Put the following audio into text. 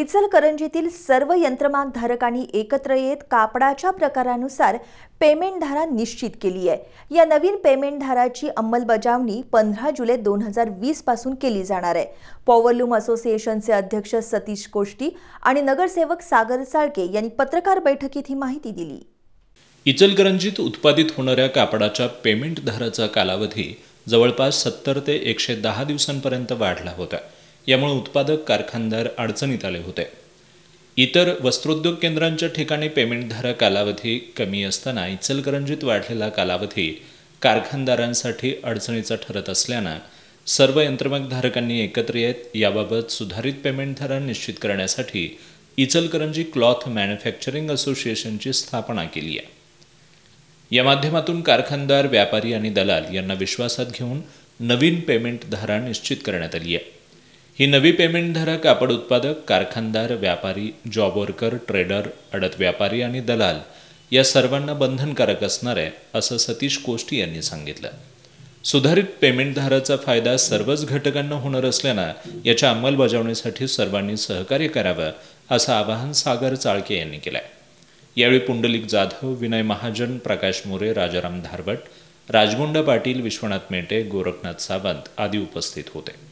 इचलकरंजीतील सर्व यंत्रमागधारकांनी एकत्र येत कापडाच्या प्रकारानुसार पेमेंट धारा निश्चित केली आहे या नवीन पेमेंट धाराची अंमलबजावणी पंधरा जुलै दोन हजार वीस पासून केली जाणार आहे पॉवरलूम असोसिएशनचे अध्यक्ष सतीश कोष्टी आणि नगरसेवक सागर साळके यांनी पत्रकार बैठकीत ही माहिती दिली इचलकरंजीत उत्पादित होणाऱ्या कापडाच्या पेमेंट धाराचा कालावधी जवळपास सत्तर ते एकशे दहा दिवसांपर्यंत वाढला होता यामुळे उत्पादक कारखानदार अडचणीत आले होते इतर वस्त्रोद्योग केंद्रांच्या ठिकाणी पेमेंट धारा कालावधी कमी असताना इचलकरंजीत वाढलेला कालावधी कारखानदारांसाठी अडचणीचा ठरत असल्यानं सर्व यंत्रमगधारकांनी एकत्र येत याबाबत सुधारित पेमेंट धारा निश्चित करण्यासाठी इचलकरंजी क्लॉथ मॅन्युफॅक्चरिंग असोसिएशनची स्थापना केली आहे या माध्यमातून कारखानदार व्यापारी आणि दलाल यांना विश्वासात घेऊन नवीन पेमेंट धारा निश्चित करण्यात आली आहे ही नवी पेमेंट धारा कापड उत्पादक कारखानदार व्यापारी जॉब वर्कर ट्रेडर अडत व्यापारी आणि दलाल या सर्वांना बंधनकारक असणार आहे असं सतीश कोष्टी यांनी सांगितलं सुधारित पेमेंटधाराचा फायदा सर्वच घटकांना होणार असल्यानं याच्या अंमलबजावणीसाठी सर्वांनी सहकार्य करावं असं आवाहन सागर चाळके यांनी केलं आहे यावेळी पुंडलिक जाधव विनय महाजन प्रकाश मोरे राजाराम धारवट राजगुंड पाटील विश्वनाथ मेटे गोरखनाथ सावंत आदी उपस्थित होते